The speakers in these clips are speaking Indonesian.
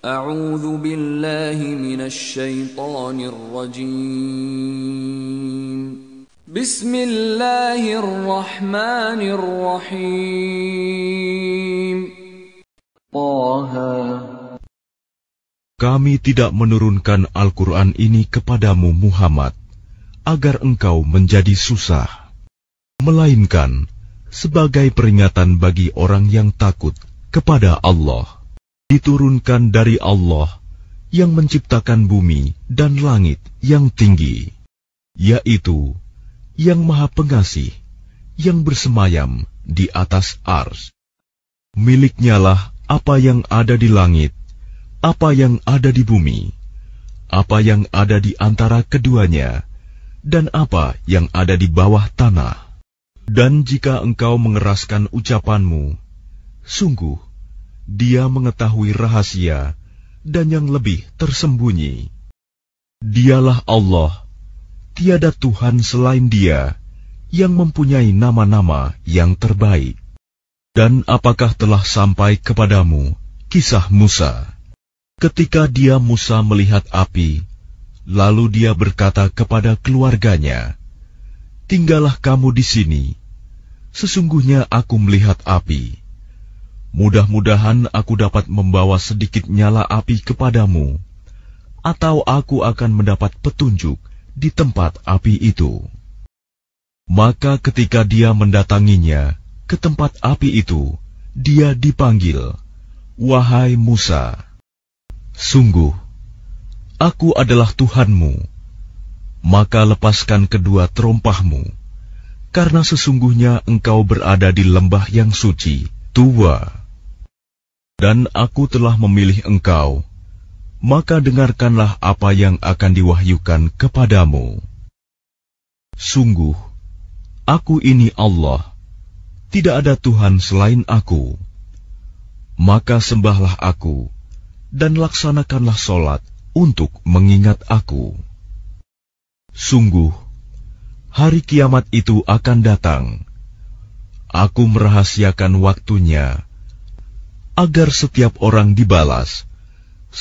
Kami tidak menurunkan Al-Quran ini kepadamu Muhammad agar engkau menjadi susah melainkan sebagai peringatan bagi orang yang takut kepada Allah diturunkan dari Allah yang menciptakan bumi dan langit yang tinggi, yaitu yang Maha Pengasih yang bersemayam di atas ars. Miliknyalah apa yang ada di langit, apa yang ada di bumi, apa yang ada di antara keduanya, dan apa yang ada di bawah tanah. Dan jika engkau mengeraskan ucapanmu, sungguh dia mengetahui rahasia dan yang lebih tersembunyi. Dialah Allah, tiada Tuhan selain Dia yang mempunyai nama-nama yang terbaik. Dan apakah telah sampai kepadamu kisah Musa? Ketika dia Musa melihat api, lalu dia berkata kepada keluarganya, "Tinggallah kamu di sini. Sesungguhnya aku melihat api." Mudah-mudahan aku dapat membawa sedikit nyala api kepadamu, atau aku akan mendapat petunjuk di tempat api itu. Maka, ketika dia mendatanginya ke tempat api itu, dia dipanggil, "Wahai Musa, sungguh aku adalah Tuhanmu, maka lepaskan kedua terompahmu, karena sesungguhnya engkau berada di lembah yang suci." Tua dan aku telah memilih engkau, maka dengarkanlah apa yang akan diwahyukan kepadamu. Sungguh, aku ini Allah, tidak ada Tuhan selain aku. Maka sembahlah aku, dan laksanakanlah solat untuk mengingat aku. Sungguh, hari kiamat itu akan datang. Aku merahasiakan waktunya agar setiap orang dibalas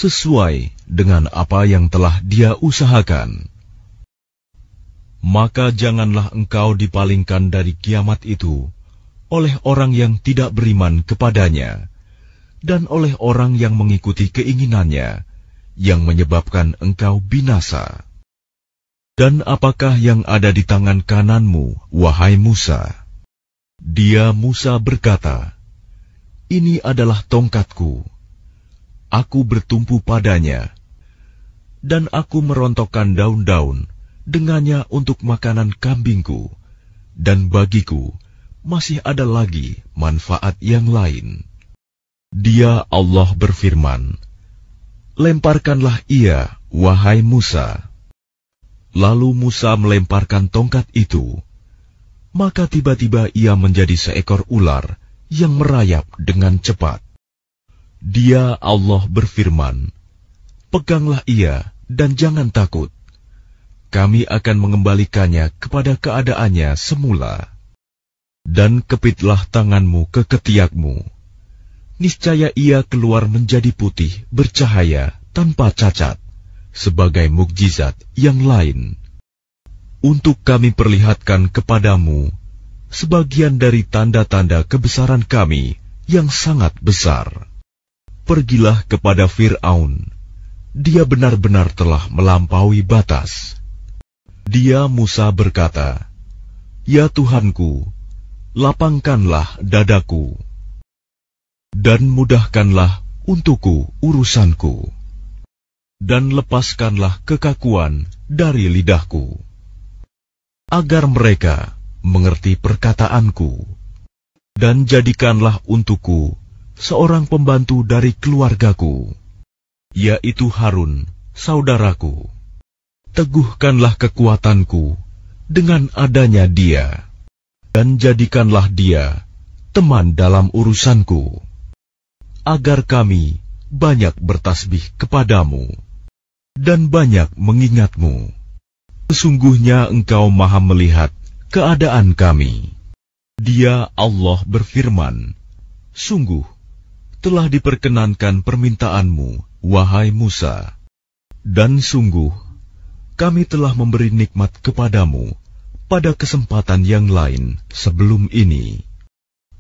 sesuai dengan apa yang telah dia usahakan. Maka janganlah engkau dipalingkan dari kiamat itu oleh orang yang tidak beriman kepadanya dan oleh orang yang mengikuti keinginannya yang menyebabkan engkau binasa. Dan apakah yang ada di tangan kananmu, wahai Musa? Dia Musa berkata, ini adalah tongkatku. Aku bertumpu padanya, dan aku merontokkan daun-daun dengannya untuk makanan kambingku, dan bagiku masih ada lagi manfaat yang lain. Dia Allah berfirman, Lemparkanlah ia, wahai Musa. Lalu Musa melemparkan tongkat itu, maka tiba-tiba ia menjadi seekor ular yang merayap dengan cepat. Dia Allah berfirman, Peganglah ia dan jangan takut. Kami akan mengembalikannya kepada keadaannya semula. Dan kepitlah tanganmu ke ketiakmu. Niscaya ia keluar menjadi putih, bercahaya, tanpa cacat, sebagai mukjizat yang lain. Untuk kami perlihatkan kepadamu sebagian dari tanda-tanda kebesaran kami yang sangat besar. Pergilah kepada Fir'aun. Dia benar-benar telah melampaui batas. Dia Musa berkata, Ya Tuhanku, lapangkanlah dadaku, dan mudahkanlah untukku urusanku, dan lepaskanlah kekakuan dari lidahku, agar mereka mengerti perkataanku, dan jadikanlah untukku seorang pembantu dari keluargaku, yaitu Harun, saudaraku. Teguhkanlah kekuatanku dengan adanya dia, dan jadikanlah dia teman dalam urusanku, agar kami banyak bertasbih kepadamu dan banyak mengingatmu. Sesungguhnya engkau maha melihat keadaan kami. Dia Allah berfirman, Sungguh, telah diperkenankan permintaanmu, wahai Musa. Dan sungguh, kami telah memberi nikmat kepadamu pada kesempatan yang lain sebelum ini,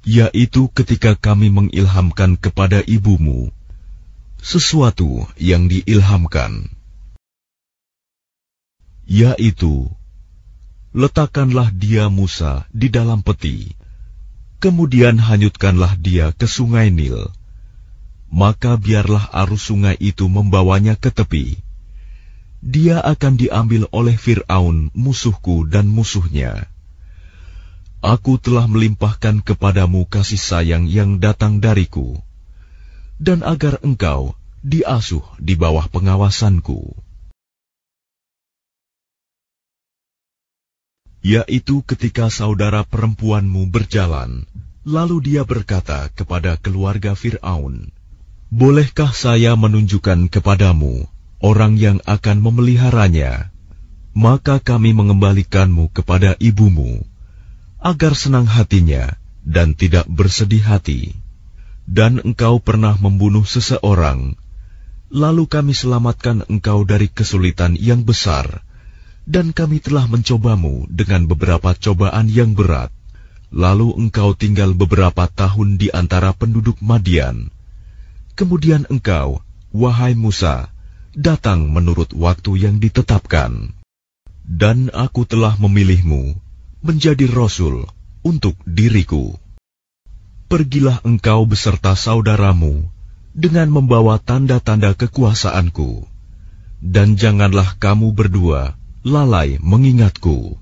yaitu ketika kami mengilhamkan kepada ibumu sesuatu yang diilhamkan, yaitu letakkanlah dia Musa di dalam peti, kemudian hanyutkanlah dia ke sungai Nil. Maka biarlah arus sungai itu membawanya ke tepi. Dia akan diambil oleh Fir'aun, musuhku dan musuhnya. Aku telah melimpahkan kepadamu kasih sayang yang datang dariku, dan agar engkau diasuh di bawah pengawasanku. yaitu ketika saudara perempuanmu berjalan, lalu dia berkata kepada keluarga Firaun, "Bolehkah saya menunjukkan kepadamu orang yang akan memeliharanya? Maka kami mengembalikanmu kepada ibumu, agar senang hatinya dan tidak bersedih hati. Dan engkau pernah membunuh seseorang, lalu kami selamatkan engkau dari kesulitan yang besar." dan kami telah mencobamu dengan beberapa cobaan yang berat. Lalu engkau tinggal beberapa tahun di antara penduduk Madian. Kemudian engkau, wahai Musa, datang menurut waktu yang ditetapkan. Dan aku telah memilihmu menjadi rasul untuk diriku. Pergilah engkau beserta saudaramu dengan membawa tanda-tanda kekuasaanku. Dan janganlah kamu berdua lalai mengingatku.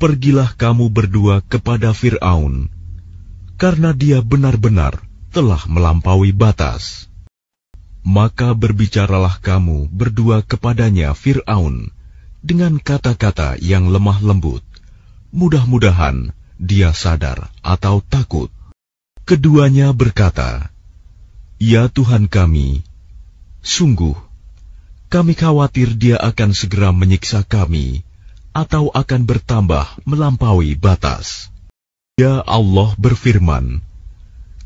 Pergilah kamu berdua kepada Firaun, karena dia benar-benar telah melampaui batas. Maka berbicaralah kamu berdua kepadanya Firaun dengan kata-kata yang lemah lembut. Mudah-mudahan dia sadar atau takut. Keduanya berkata, "Ya Tuhan kami, sungguh..." Kami khawatir dia akan segera menyiksa kami atau akan bertambah melampaui batas. Ya Allah berfirman,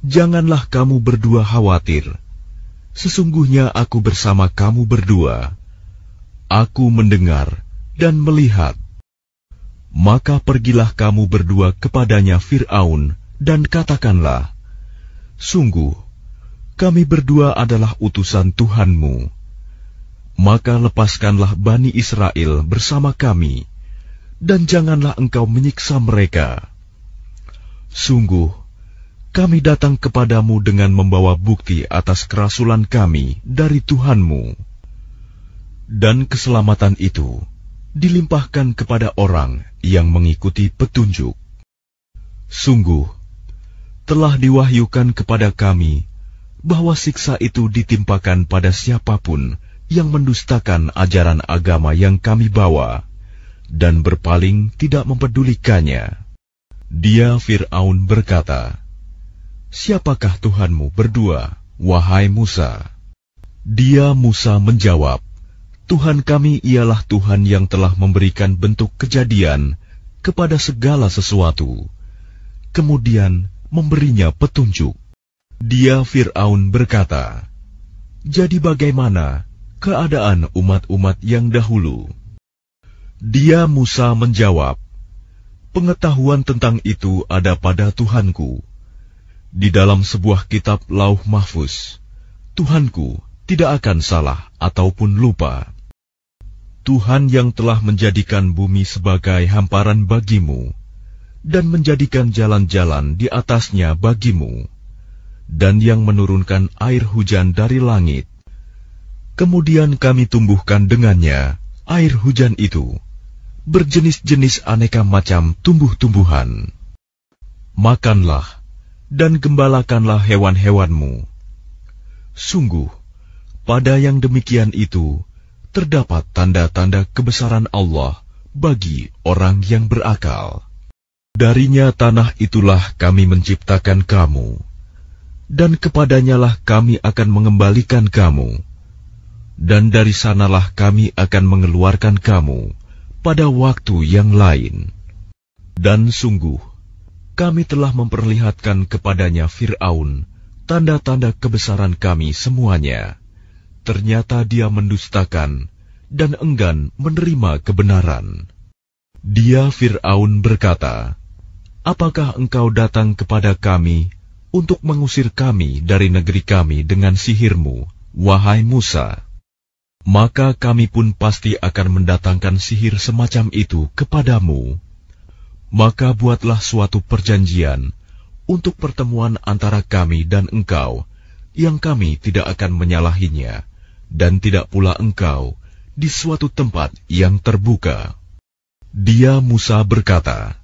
Janganlah kamu berdua khawatir. Sesungguhnya aku bersama kamu berdua. Aku mendengar dan melihat. Maka pergilah kamu berdua kepadanya Fir'aun dan katakanlah, Sungguh, kami berdua adalah utusan Tuhanmu maka lepaskanlah Bani Israel bersama kami, dan janganlah engkau menyiksa mereka. Sungguh, kami datang kepadamu dengan membawa bukti atas kerasulan kami dari Tuhanmu. Dan keselamatan itu dilimpahkan kepada orang yang mengikuti petunjuk. Sungguh, telah diwahyukan kepada kami bahwa siksa itu ditimpakan pada siapapun yang mendustakan ajaran agama yang kami bawa dan berpaling tidak mempedulikannya. Dia Fir'aun berkata, Siapakah Tuhanmu berdua, wahai Musa? Dia Musa menjawab, Tuhan kami ialah Tuhan yang telah memberikan bentuk kejadian kepada segala sesuatu, kemudian memberinya petunjuk. Dia Fir'aun berkata, Jadi bagaimana keadaan umat-umat yang dahulu. Dia Musa menjawab, Pengetahuan tentang itu ada pada Tuhanku. Di dalam sebuah kitab lauh mahfuz, Tuhanku tidak akan salah ataupun lupa. Tuhan yang telah menjadikan bumi sebagai hamparan bagimu, dan menjadikan jalan-jalan di atasnya bagimu, dan yang menurunkan air hujan dari langit, Kemudian kami tumbuhkan dengannya air hujan itu, berjenis-jenis aneka macam tumbuh-tumbuhan. Makanlah dan gembalakanlah hewan-hewanmu. Sungguh, pada yang demikian itu terdapat tanda-tanda kebesaran Allah bagi orang yang berakal. Darinya tanah itulah kami menciptakan kamu, dan kepadanyalah kami akan mengembalikan kamu dan dari sanalah kami akan mengeluarkan kamu pada waktu yang lain. Dan sungguh, kami telah memperlihatkan kepadanya Fir'aun tanda-tanda kebesaran kami semuanya. Ternyata dia mendustakan dan enggan menerima kebenaran. Dia Fir'aun berkata, Apakah engkau datang kepada kami untuk mengusir kami dari negeri kami dengan sihirmu, wahai Musa?' maka kami pun pasti akan mendatangkan sihir semacam itu kepadamu. Maka buatlah suatu perjanjian untuk pertemuan antara kami dan engkau, yang kami tidak akan menyalahinya, dan tidak pula engkau di suatu tempat yang terbuka. Dia Musa berkata,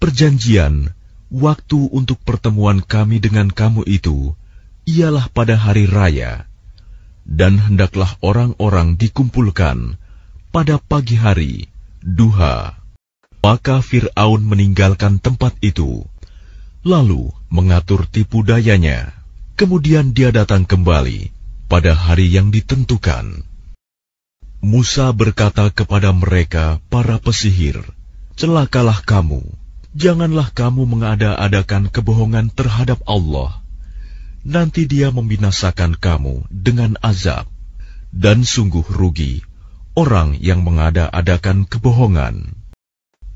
Perjanjian, waktu untuk pertemuan kami dengan kamu itu, ialah pada hari raya dan hendaklah orang-orang dikumpulkan pada pagi hari, duha. Maka Fir'aun meninggalkan tempat itu, lalu mengatur tipu dayanya. Kemudian dia datang kembali pada hari yang ditentukan. Musa berkata kepada mereka, para pesihir, Celakalah kamu, janganlah kamu mengada-adakan kebohongan terhadap Allah nanti dia membinasakan kamu dengan azab. Dan sungguh rugi orang yang mengada-adakan kebohongan.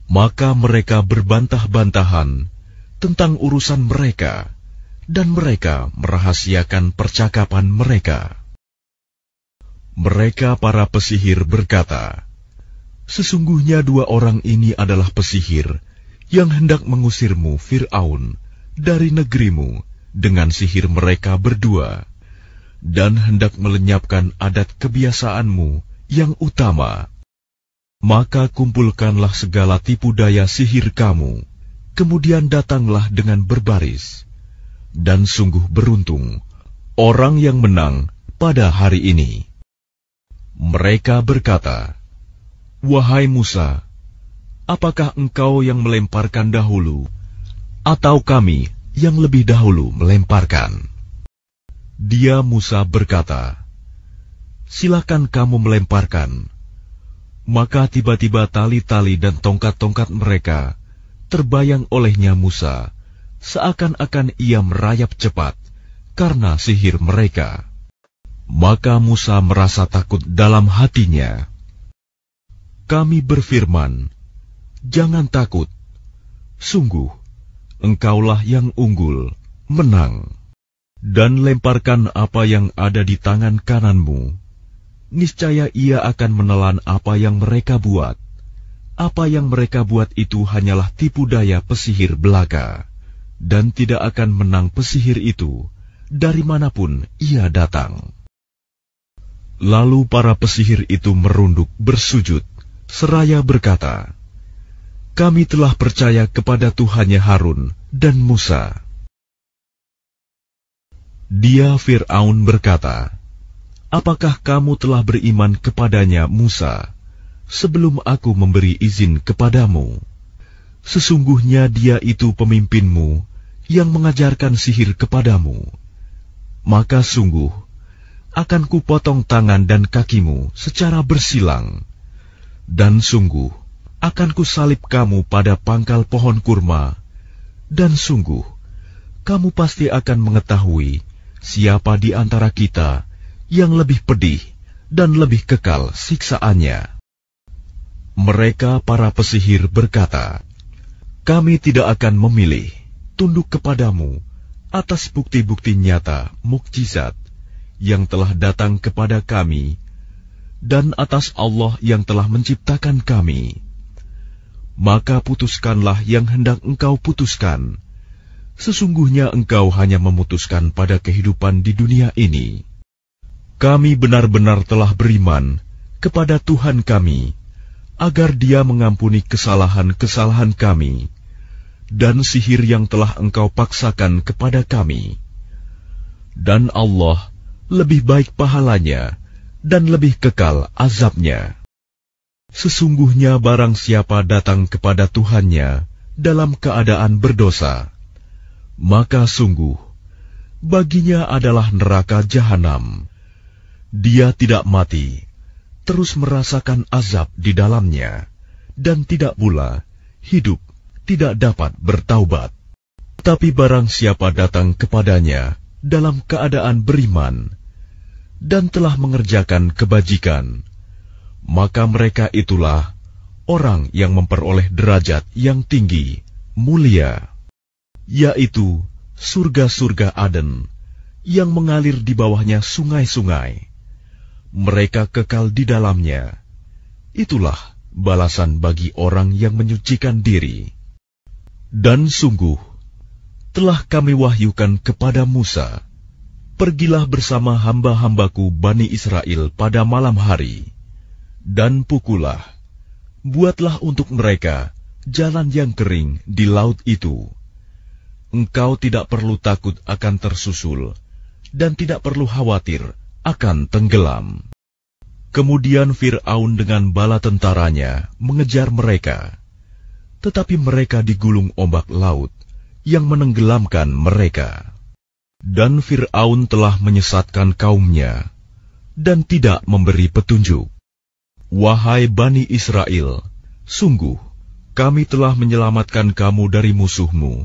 Maka mereka berbantah-bantahan tentang urusan mereka, dan mereka merahasiakan percakapan mereka. Mereka para pesihir berkata, Sesungguhnya dua orang ini adalah pesihir yang hendak mengusirmu, Fir'aun, dari negerimu, dengan sihir mereka berdua dan hendak melenyapkan adat kebiasaanmu yang utama. Maka kumpulkanlah segala tipu daya sihir kamu, kemudian datanglah dengan berbaris. Dan sungguh beruntung orang yang menang pada hari ini. Mereka berkata, Wahai Musa, apakah engkau yang melemparkan dahulu, atau kami yang lebih dahulu melemparkan. Dia Musa berkata, Silakan kamu melemparkan. Maka tiba-tiba tali-tali dan tongkat-tongkat mereka terbayang olehnya Musa, seakan-akan ia merayap cepat karena sihir mereka. Maka Musa merasa takut dalam hatinya. Kami berfirman, "Jangan takut, sungguh engkaulah yang unggul, menang. Dan lemparkan apa yang ada di tangan kananmu. Niscaya ia akan menelan apa yang mereka buat. Apa yang mereka buat itu hanyalah tipu daya pesihir belaka. Dan tidak akan menang pesihir itu, dari manapun ia datang. Lalu para pesihir itu merunduk bersujud, seraya berkata, kami telah percaya kepada Tuhannya Harun dan Musa. Dia Fir'aun berkata, Apakah kamu telah beriman kepadanya Musa, sebelum aku memberi izin kepadamu? Sesungguhnya dia itu pemimpinmu yang mengajarkan sihir kepadamu. Maka sungguh, akan kupotong tangan dan kakimu secara bersilang. Dan sungguh, akan kusalib kamu pada pangkal pohon kurma, dan sungguh, kamu pasti akan mengetahui siapa di antara kita yang lebih pedih dan lebih kekal siksaannya. Mereka para pesihir berkata, Kami tidak akan memilih tunduk kepadamu atas bukti-bukti nyata mukjizat yang telah datang kepada kami dan atas Allah yang telah menciptakan kami maka putuskanlah yang hendak engkau putuskan. Sesungguhnya engkau hanya memutuskan pada kehidupan di dunia ini. Kami benar-benar telah beriman kepada Tuhan kami, agar Dia mengampuni kesalahan-kesalahan kami dan sihir yang telah engkau paksakan kepada kami. Dan Allah lebih baik pahalanya dan lebih kekal azabnya. Sesungguhnya barang siapa datang kepada Tuhannya dalam keadaan berdosa, maka sungguh baginya adalah neraka jahanam. Dia tidak mati, terus merasakan azab di dalamnya, dan tidak pula hidup tidak dapat bertaubat. Tapi barang siapa datang kepadanya dalam keadaan beriman dan telah mengerjakan kebajikan, maka mereka itulah orang yang memperoleh derajat yang tinggi, mulia, yaitu surga-surga Aden yang mengalir di bawahnya sungai-sungai. Mereka kekal di dalamnya. Itulah balasan bagi orang yang menyucikan diri. Dan sungguh, telah kami wahyukan kepada Musa, Pergilah bersama hamba-hambaku Bani Israel pada malam hari dan pukullah, Buatlah untuk mereka jalan yang kering di laut itu. Engkau tidak perlu takut akan tersusul, dan tidak perlu khawatir akan tenggelam. Kemudian Fir'aun dengan bala tentaranya mengejar mereka, tetapi mereka digulung ombak laut yang menenggelamkan mereka. Dan Fir'aun telah menyesatkan kaumnya, dan tidak memberi petunjuk. Wahai Bani Israel, sungguh kami telah menyelamatkan kamu dari musuhmu,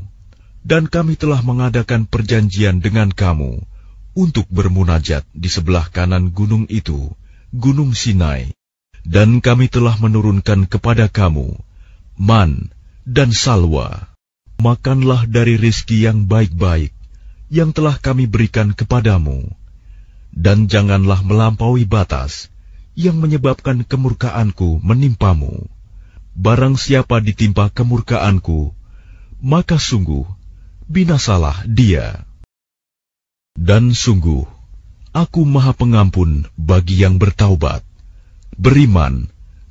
dan kami telah mengadakan perjanjian dengan kamu untuk bermunajat di sebelah kanan gunung itu, Gunung Sinai, dan kami telah menurunkan kepada kamu man dan salwa. Makanlah dari rizki yang baik-baik yang telah kami berikan kepadamu, dan janganlah melampaui batas.' yang menyebabkan kemurkaanku menimpamu. Barang siapa ditimpa kemurkaanku, maka sungguh binasalah dia. Dan sungguh, aku maha pengampun bagi yang bertaubat, beriman,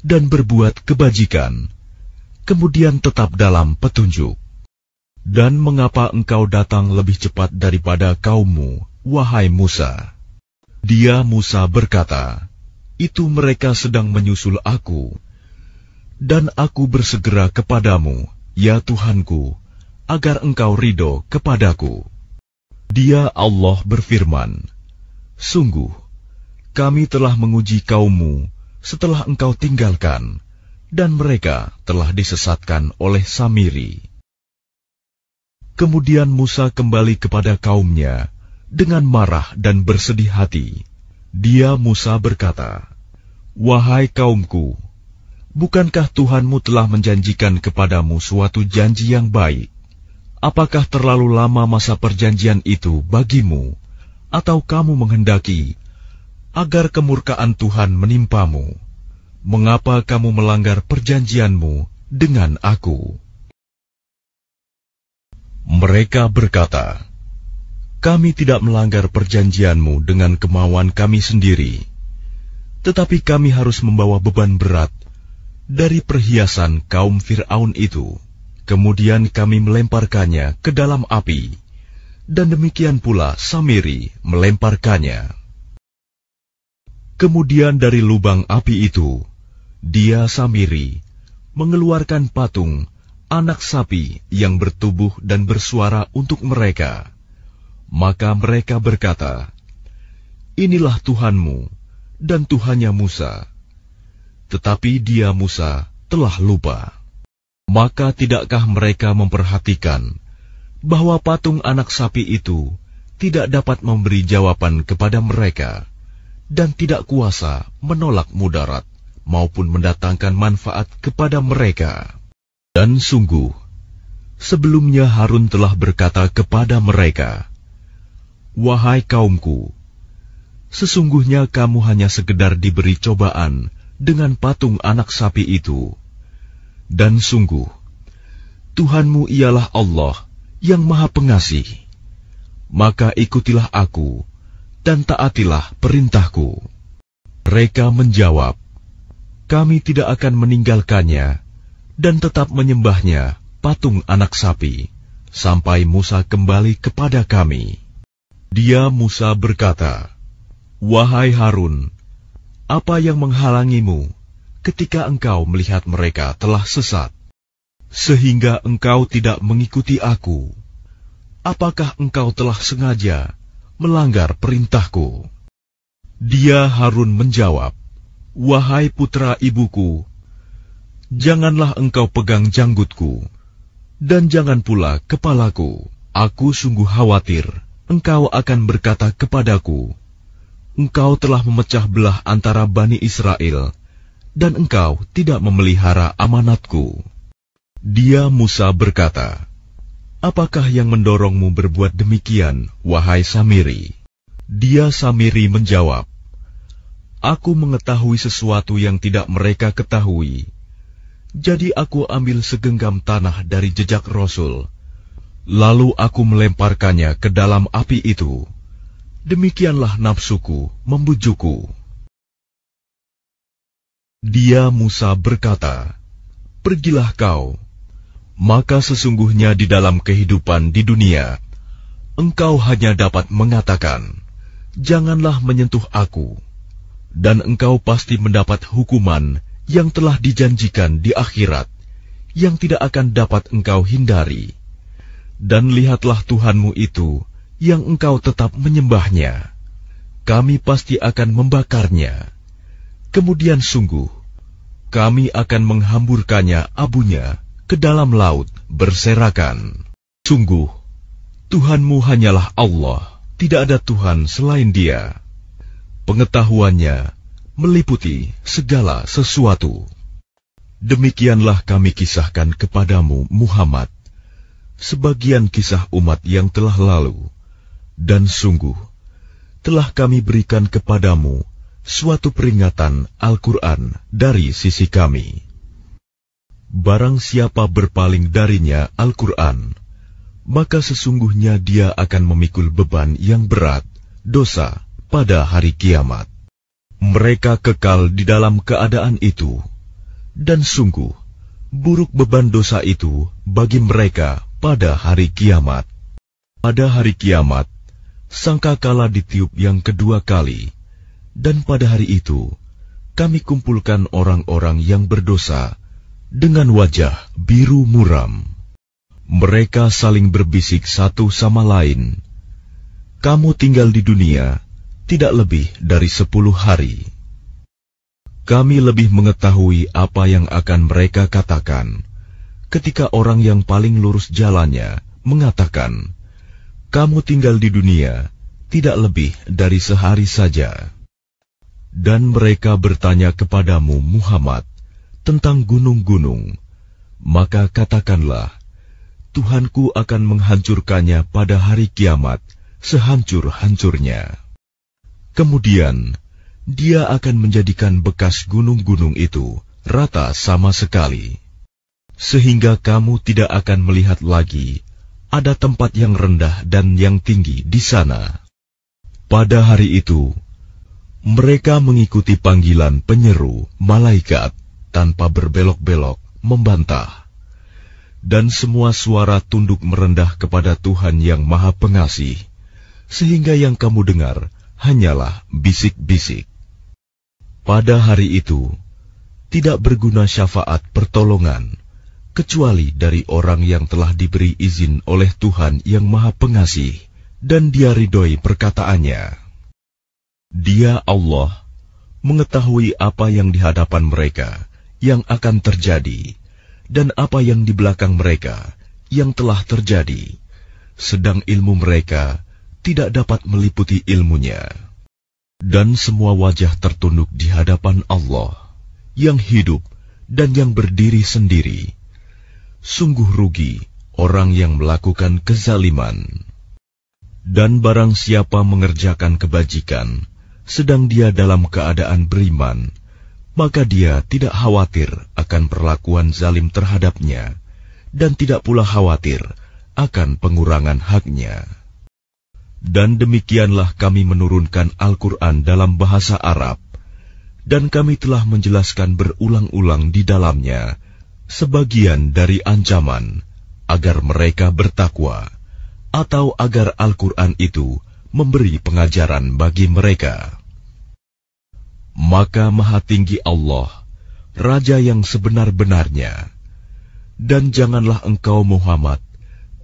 dan berbuat kebajikan, kemudian tetap dalam petunjuk. Dan mengapa engkau datang lebih cepat daripada kaummu, wahai Musa? Dia Musa berkata, itu mereka sedang menyusul aku, dan aku bersegera kepadamu, ya Tuhanku, agar Engkau ridho kepadaku. Dia Allah berfirman, Sungguh, kami telah menguji kaummu setelah engkau tinggalkan, dan mereka telah disesatkan oleh Samiri. Kemudian Musa kembali kepada kaumnya dengan marah dan bersedih hati dia Musa berkata, Wahai kaumku, bukankah Tuhanmu telah menjanjikan kepadamu suatu janji yang baik? Apakah terlalu lama masa perjanjian itu bagimu, atau kamu menghendaki agar kemurkaan Tuhan menimpamu? Mengapa kamu melanggar perjanjianmu dengan aku? Mereka berkata, kami tidak melanggar perjanjianmu dengan kemauan kami sendiri, tetapi kami harus membawa beban berat dari perhiasan kaum Fir'aun itu. Kemudian kami melemparkannya ke dalam api, dan demikian pula Samiri melemparkannya. Kemudian dari lubang api itu, dia Samiri mengeluarkan patung anak sapi yang bertubuh dan bersuara untuk mereka maka mereka berkata, Inilah Tuhanmu dan Tuhannya Musa. Tetapi dia Musa telah lupa. Maka tidakkah mereka memperhatikan bahwa patung anak sapi itu tidak dapat memberi jawaban kepada mereka dan tidak kuasa menolak mudarat maupun mendatangkan manfaat kepada mereka. Dan sungguh, sebelumnya Harun telah berkata kepada mereka, Wahai kaumku, sesungguhnya kamu hanya sekedar diberi cobaan dengan patung anak sapi itu. Dan sungguh, Tuhanmu ialah Allah yang maha pengasih. Maka ikutilah aku dan taatilah perintahku. Mereka menjawab, kami tidak akan meninggalkannya dan tetap menyembahnya patung anak sapi sampai Musa kembali kepada kami. Dia Musa berkata, Wahai Harun, apa yang menghalangimu ketika engkau melihat mereka telah sesat, sehingga engkau tidak mengikuti aku? Apakah engkau telah sengaja melanggar perintahku? Dia Harun menjawab, Wahai putra ibuku, janganlah engkau pegang janggutku, dan jangan pula kepalaku. Aku sungguh khawatir engkau akan berkata kepadaku, Engkau telah memecah belah antara Bani Israel, dan engkau tidak memelihara amanatku. Dia Musa berkata, Apakah yang mendorongmu berbuat demikian, wahai Samiri? Dia Samiri menjawab, Aku mengetahui sesuatu yang tidak mereka ketahui. Jadi aku ambil segenggam tanah dari jejak Rasul, Lalu aku melemparkannya ke dalam api itu. Demikianlah nafsuku membujuku. Dia Musa berkata, Pergilah kau, maka sesungguhnya di dalam kehidupan di dunia, engkau hanya dapat mengatakan, Janganlah menyentuh aku, dan engkau pasti mendapat hukuman yang telah dijanjikan di akhirat, yang tidak akan dapat engkau hindari dan lihatlah Tuhanmu itu yang engkau tetap menyembahnya. Kami pasti akan membakarnya. Kemudian sungguh, kami akan menghamburkannya abunya ke dalam laut berserakan. Sungguh, Tuhanmu hanyalah Allah, tidak ada Tuhan selain dia. Pengetahuannya meliputi segala sesuatu. Demikianlah kami kisahkan kepadamu Muhammad sebagian kisah umat yang telah lalu, dan sungguh telah kami berikan kepadamu suatu peringatan Al-Quran dari sisi kami. Barang siapa berpaling darinya Al-Quran, maka sesungguhnya dia akan memikul beban yang berat, dosa, pada hari kiamat. Mereka kekal di dalam keadaan itu, dan sungguh buruk beban dosa itu bagi mereka pada hari kiamat. Pada hari kiamat, sangka sangkakala ditiup yang kedua kali, dan pada hari itu kami kumpulkan orang-orang yang berdosa dengan wajah biru muram. Mereka saling berbisik satu sama lain. Kamu tinggal di dunia tidak lebih dari sepuluh hari. Kami lebih mengetahui apa yang akan mereka katakan ketika orang yang paling lurus jalannya mengatakan, "Kamu tinggal di dunia tidak lebih dari sehari saja." Dan mereka bertanya kepadamu, Muhammad, tentang gunung-gunung, maka katakanlah, "Tuhanku akan menghancurkannya pada hari kiamat, sehancur-hancurnya." Kemudian dia akan menjadikan bekas gunung-gunung itu rata sama sekali sehingga kamu tidak akan melihat lagi ada tempat yang rendah dan yang tinggi di sana. Pada hari itu, mereka mengikuti panggilan penyeru malaikat tanpa berbelok-belok membantah, dan semua suara tunduk merendah kepada Tuhan yang Maha Pengasih, sehingga yang kamu dengar hanyalah bisik-bisik. Pada hari itu, tidak berguna syafaat pertolongan kecuali dari orang yang telah diberi izin oleh Tuhan yang Maha Pengasih, dan Dia ridhoi perkataannya. Dia Allah mengetahui apa yang di hadapan mereka yang akan terjadi, dan apa yang di belakang mereka yang telah terjadi, sedang ilmu mereka tidak dapat meliputi ilmunya. Dan semua wajah tertunduk di hadapan Allah, yang hidup dan yang berdiri sendiri sungguh rugi orang yang melakukan kezaliman. Dan barang siapa mengerjakan kebajikan, sedang dia dalam keadaan beriman, maka dia tidak khawatir akan perlakuan zalim terhadapnya, dan tidak pula khawatir akan pengurangan haknya. Dan demikianlah kami menurunkan Al-Quran dalam bahasa Arab, dan kami telah menjelaskan berulang-ulang di dalamnya, sebagian dari ancaman agar mereka bertakwa atau agar Al-Quran itu memberi pengajaran bagi mereka. Maka Maha Tinggi Allah, Raja yang sebenar-benarnya, dan janganlah engkau Muhammad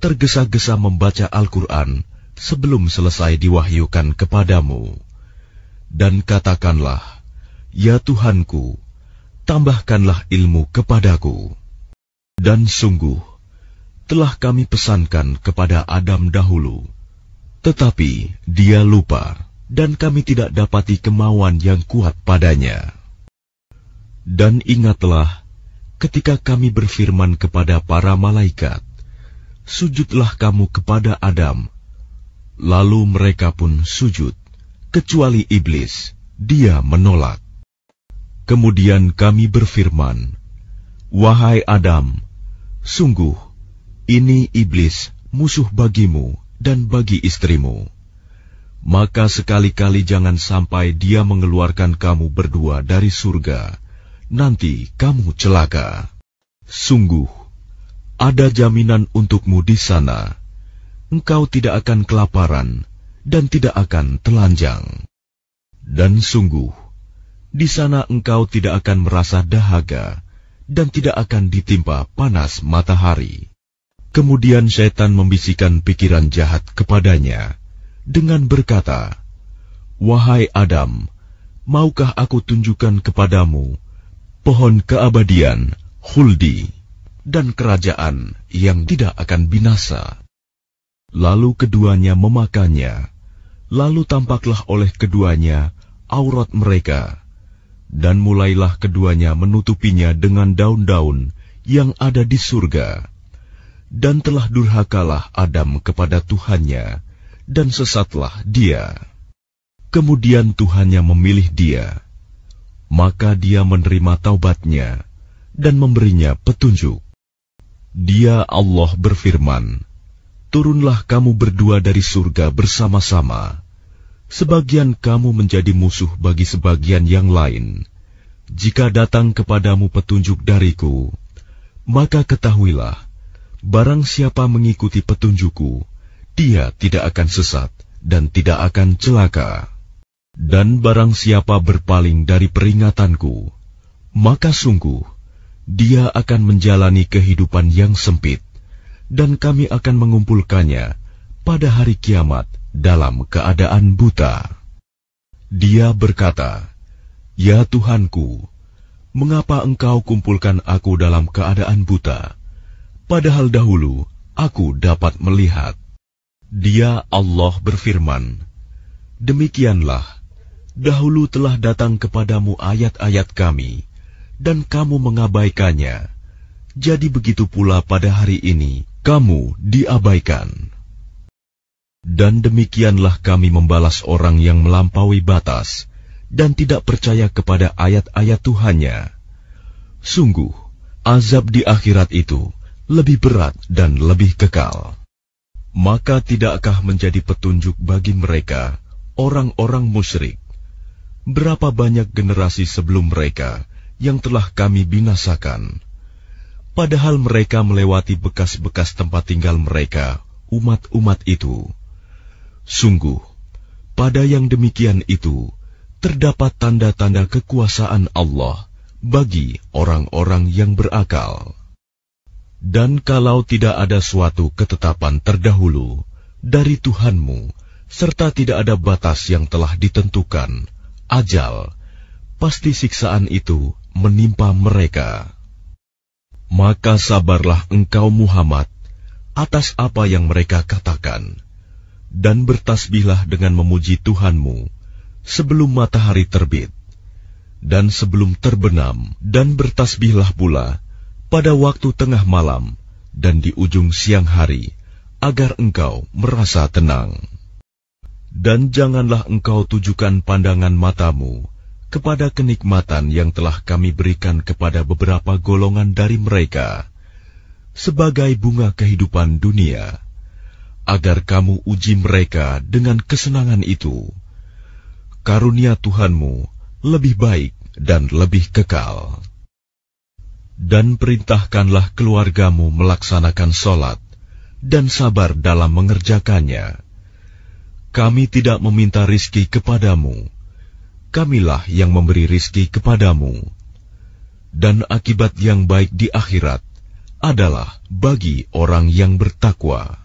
tergesa-gesa membaca Al-Quran sebelum selesai diwahyukan kepadamu. Dan katakanlah, Ya Tuhanku, tambahkanlah ilmu kepadaku. Dan sungguh, telah kami pesankan kepada Adam dahulu, tetapi dia lupa, dan kami tidak dapati kemauan yang kuat padanya. Dan ingatlah, ketika kami berfirman kepada para malaikat, "Sujudlah kamu kepada Adam," lalu mereka pun sujud, kecuali iblis, dia menolak. Kemudian kami berfirman, Wahai Adam, sungguh ini iblis musuh bagimu dan bagi istrimu. Maka sekali-kali jangan sampai dia mengeluarkan kamu berdua dari surga, nanti kamu celaka. Sungguh, ada jaminan untukmu di sana. Engkau tidak akan kelaparan dan tidak akan telanjang. Dan sungguh, di sana engkau tidak akan merasa dahaga dan tidak akan ditimpa panas matahari. Kemudian setan membisikkan pikiran jahat kepadanya dengan berkata, "Wahai Adam, maukah aku tunjukkan kepadamu pohon keabadian, huldi, dan kerajaan yang tidak akan binasa?" Lalu keduanya memakannya, lalu tampaklah oleh keduanya aurat mereka dan mulailah keduanya menutupinya dengan daun-daun yang ada di surga. Dan telah durhakalah Adam kepada Tuhannya, dan sesatlah dia. Kemudian Tuhannya memilih dia, maka dia menerima taubatnya dan memberinya petunjuk. Dia Allah berfirman, Turunlah kamu berdua dari surga bersama-sama sebagian kamu menjadi musuh bagi sebagian yang lain. Jika datang kepadamu petunjuk dariku, maka ketahuilah, barang siapa mengikuti petunjukku, dia tidak akan sesat dan tidak akan celaka. Dan barang siapa berpaling dari peringatanku, maka sungguh dia akan menjalani kehidupan yang sempit, dan kami akan mengumpulkannya pada hari kiamat dalam keadaan buta. Dia berkata, "Ya Tuhanku, mengapa Engkau kumpulkan aku dalam keadaan buta, padahal dahulu aku dapat melihat?" Dia, Allah, berfirman, "Demikianlah, dahulu telah datang kepadamu ayat-ayat Kami, dan kamu mengabaikannya. Jadi begitu pula pada hari ini, kamu diabaikan." Dan demikianlah kami membalas orang yang melampaui batas dan tidak percaya kepada ayat-ayat Tuhannya. Sungguh, azab di akhirat itu lebih berat dan lebih kekal. Maka tidakkah menjadi petunjuk bagi mereka, orang-orang musyrik, berapa banyak generasi sebelum mereka yang telah kami binasakan, padahal mereka melewati bekas-bekas tempat tinggal mereka, umat-umat itu. Sungguh, pada yang demikian itu terdapat tanda-tanda kekuasaan Allah bagi orang-orang yang berakal. Dan kalau tidak ada suatu ketetapan terdahulu dari Tuhanmu, serta tidak ada batas yang telah ditentukan, ajal, pasti siksaan itu menimpa mereka. Maka sabarlah engkau Muhammad atas apa yang mereka katakan dan bertasbihlah dengan memuji Tuhanmu sebelum matahari terbit dan sebelum terbenam dan bertasbihlah pula pada waktu tengah malam dan di ujung siang hari agar engkau merasa tenang. Dan janganlah engkau tujukan pandangan matamu kepada kenikmatan yang telah kami berikan kepada beberapa golongan dari mereka sebagai bunga kehidupan dunia agar kamu uji mereka dengan kesenangan itu. Karunia Tuhanmu lebih baik dan lebih kekal. Dan perintahkanlah keluargamu melaksanakan sholat dan sabar dalam mengerjakannya. Kami tidak meminta rizki kepadamu. Kamilah yang memberi rizki kepadamu. Dan akibat yang baik di akhirat adalah bagi orang yang bertakwa.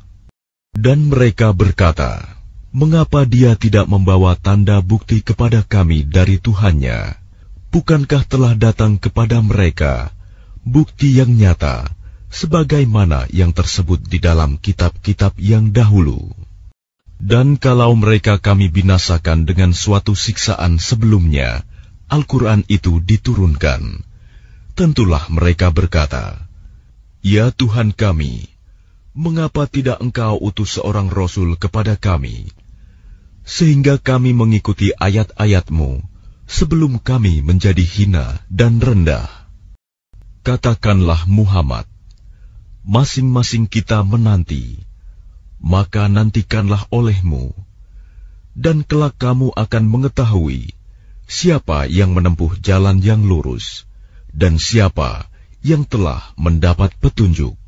Dan mereka berkata, Mengapa dia tidak membawa tanda bukti kepada kami dari Tuhannya? Bukankah telah datang kepada mereka bukti yang nyata, sebagaimana yang tersebut di dalam kitab-kitab yang dahulu? Dan kalau mereka kami binasakan dengan suatu siksaan sebelumnya, Al-Quran itu diturunkan. Tentulah mereka berkata, Ya Tuhan kami, mengapa tidak engkau utus seorang rasul kepada kami, sehingga kami mengikuti ayat-ayatmu sebelum kami menjadi hina dan rendah. Katakanlah Muhammad, masing-masing kita menanti, maka nantikanlah olehmu, dan kelak kamu akan mengetahui siapa yang menempuh jalan yang lurus, dan siapa yang telah mendapat petunjuk.